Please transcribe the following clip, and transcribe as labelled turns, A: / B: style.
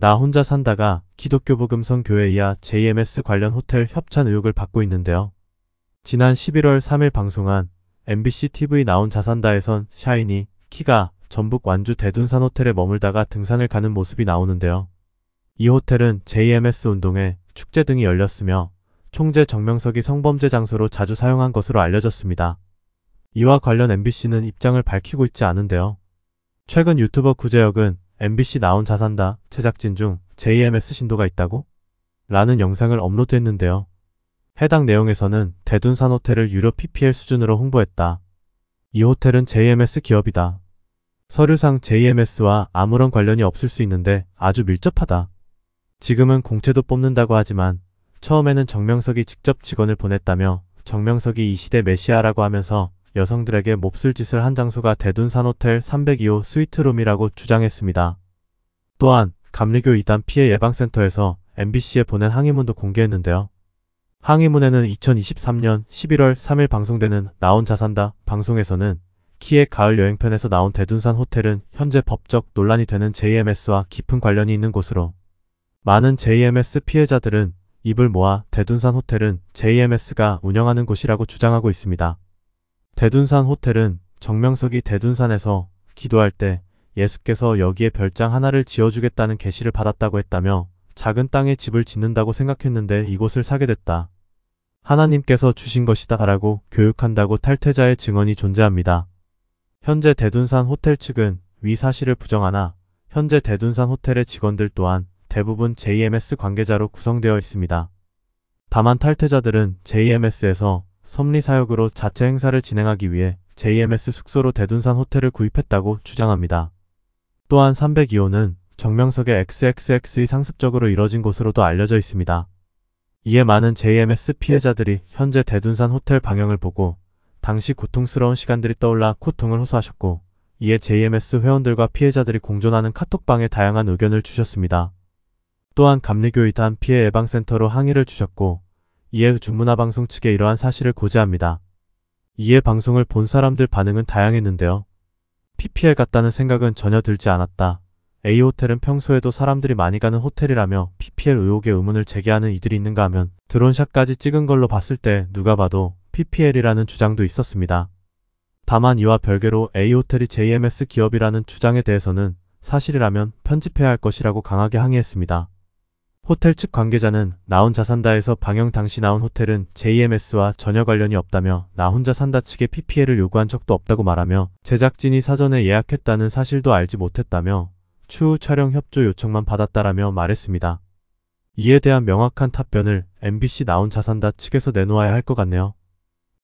A: 나 혼자 산다가 기독교 복음성 교회 이하 JMS 관련 호텔 협찬 의혹을 받고 있는데요. 지난 11월 3일 방송한 MBC TV 나온 자산다에선 샤이니, 키가 전북 완주 대둔산 호텔에 머물다가 등산을 가는 모습이 나오는데요. 이 호텔은 JMS 운동회, 축제 등이 열렸으며 총재 정명석이 성범죄 장소로 자주 사용한 것으로 알려졌습니다. 이와 관련 MBC는 입장을 밝히고 있지 않은데요. 최근 유튜버 구재혁은 MBC 나온 자산다 제작진 중 JMS 신도가 있다고? 라는 영상을 업로드했는데요. 해당 내용에서는 대둔산 호텔을 유료 PPL 수준으로 홍보했다. 이 호텔은 JMS 기업이다. 서류상 JMS와 아무런 관련이 없을 수 있는데 아주 밀접하다. 지금은 공채도 뽑는다고 하지만 처음에는 정명석이 직접 직원을 보냈다며 정명석이 이 시대 메시아라고 하면서 여성들에게 몹쓸 짓을 한 장소가 대둔산 호텔 302호 스위트룸이라고 주장했습니다. 또한 감리교 이단 피해 예방센터에서 MBC에 보낸 항의문도 공개했는데요. 항의문에는 2023년 11월 3일 방송되는 나온 자산다 방송에서는 키의 가을 여행편에서 나온 대둔산 호텔은 현재 법적 논란이 되는 JMS와 깊은 관련이 있는 곳으로 많은 JMS 피해자들은 입을 모아 대둔산 호텔은 JMS가 운영하는 곳이라고 주장하고 있습니다. 대둔산 호텔은 정명석이 대둔산에서 기도할 때 예수께서 여기에 별장 하나를 지어주겠다는 계시를 받았다고 했다며 작은 땅에 집을 짓는다고 생각했는데 이곳을 사게 됐다. 하나님께서 주신 것이다 라고 교육한다고 탈퇴자의 증언이 존재합니다. 현재 대둔산 호텔 측은 위 사실을 부정하나 현재 대둔산 호텔의 직원들 또한 대부분 JMS 관계자로 구성되어 있습니다. 다만 탈퇴자들은 JMS에서 섭리사역으로 자체 행사를 진행하기 위해 JMS 숙소로 대둔산 호텔을 구입했다고 주장합니다. 또한 302호는 정명석의 XXX이 상습적으로 이뤄진 곳으로도 알려져 있습니다. 이에 많은 JMS 피해자들이 현재 대둔산 호텔 방향을 보고 당시 고통스러운 시간들이 떠올라 고통을 호소하셨고 이에 JMS 회원들과 피해자들이 공존하는 카톡방에 다양한 의견을 주셨습니다. 또한 감리교회 단 피해 예방센터로 항의를 주셨고 이에 중문화 방송 측에 이러한 사실을 고지합니다. 이에 방송을 본 사람들 반응은 다양했는데요. PPL 같다는 생각은 전혀 들지 않았다. A호텔은 평소에도 사람들이 많이 가는 호텔이라며 PPL 의혹의 의문을 제기하는 이들이 있는가 하면 드론샷까지 찍은 걸로 봤을 때 누가 봐도 PPL이라는 주장도 있었습니다. 다만 이와 별개로 A호텔이 JMS 기업이라는 주장에 대해서는 사실이라면 편집해야 할 것이라고 강하게 항의했습니다. 호텔 측 관계자는 나온자 산다에서 방영 당시 나온 호텔은 JMS와 전혀 관련이 없다며 나 혼자 산다 측에 PPL을 요구한 적도 없다고 말하며 제작진이 사전에 예약했다는 사실도 알지 못했다며 추후 촬영 협조 요청만 받았다라며 말했습니다. 이에 대한 명확한 답변을 MBC 나온자 산다 측에서 내놓아야 할 것 같네요.